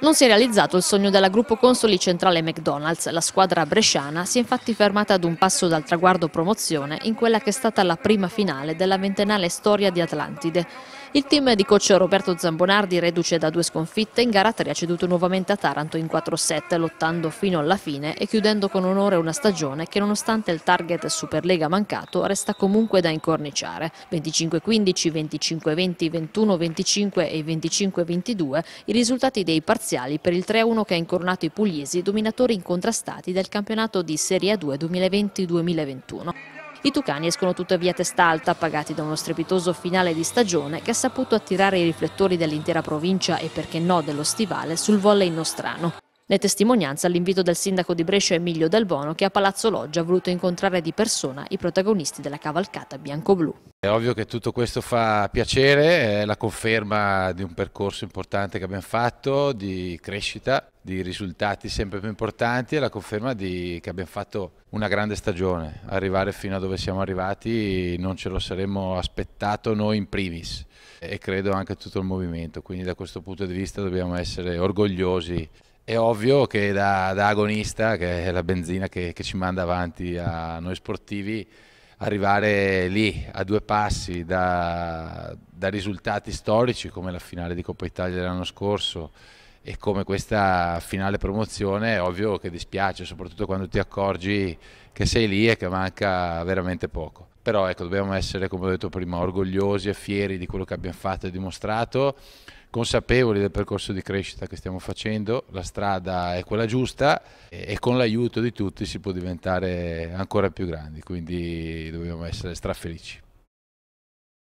Non si è realizzato il sogno della gruppo Consoli Centrale McDonald's, la squadra bresciana si è infatti fermata ad un passo dal traguardo promozione in quella che è stata la prima finale della ventennale storia di Atlantide. Il team di coach Roberto Zambonardi, reduce da due sconfitte, in gara 3 ha ceduto nuovamente a Taranto in 4-7, lottando fino alla fine e chiudendo con onore una stagione che nonostante il target Superlega mancato resta comunque da incorniciare. 25-15, 25-20, 21-25 e 25-22 i risultati dei parziali per il 3-1 che ha incoronato i pugliesi, dominatori incontrastati del campionato di Serie A2 2020-2021. I Tucani escono tuttavia a testa alta, pagati da uno strepitoso finale di stagione che ha saputo attirare i riflettori dell'intera provincia e perché no dello stivale sul volley nostrano. Le testimonianze all'invito del sindaco di Brescia Emilio Del Bono che a Palazzo Loggia ha voluto incontrare di persona i protagonisti della cavalcata bianco-blu. È ovvio che tutto questo fa piacere, è la conferma di un percorso importante che abbiamo fatto, di crescita, di risultati sempre più importanti e la conferma di, che abbiamo fatto una grande stagione. Arrivare fino a dove siamo arrivati non ce lo saremmo aspettato noi in primis e credo anche tutto il movimento, quindi da questo punto di vista dobbiamo essere orgogliosi è ovvio che da, da, agonista, che è la benzina che, che, ci manda avanti a noi sportivi, arrivare lì a due passi da, da risultati storici come la finale di Coppa Italia dell'anno scorso e come questa finale promozione, è ovvio che dispiace, soprattutto quando ti accorgi che sei lì e che manca veramente poco. Però ecco, dobbiamo essere, come ho detto prima, orgogliosi e fieri di quello che abbiamo fatto e dimostrato consapevoli del percorso di crescita che stiamo facendo, la strada è quella giusta e, e con l'aiuto di tutti si può diventare ancora più grandi, quindi dobbiamo essere strafelici.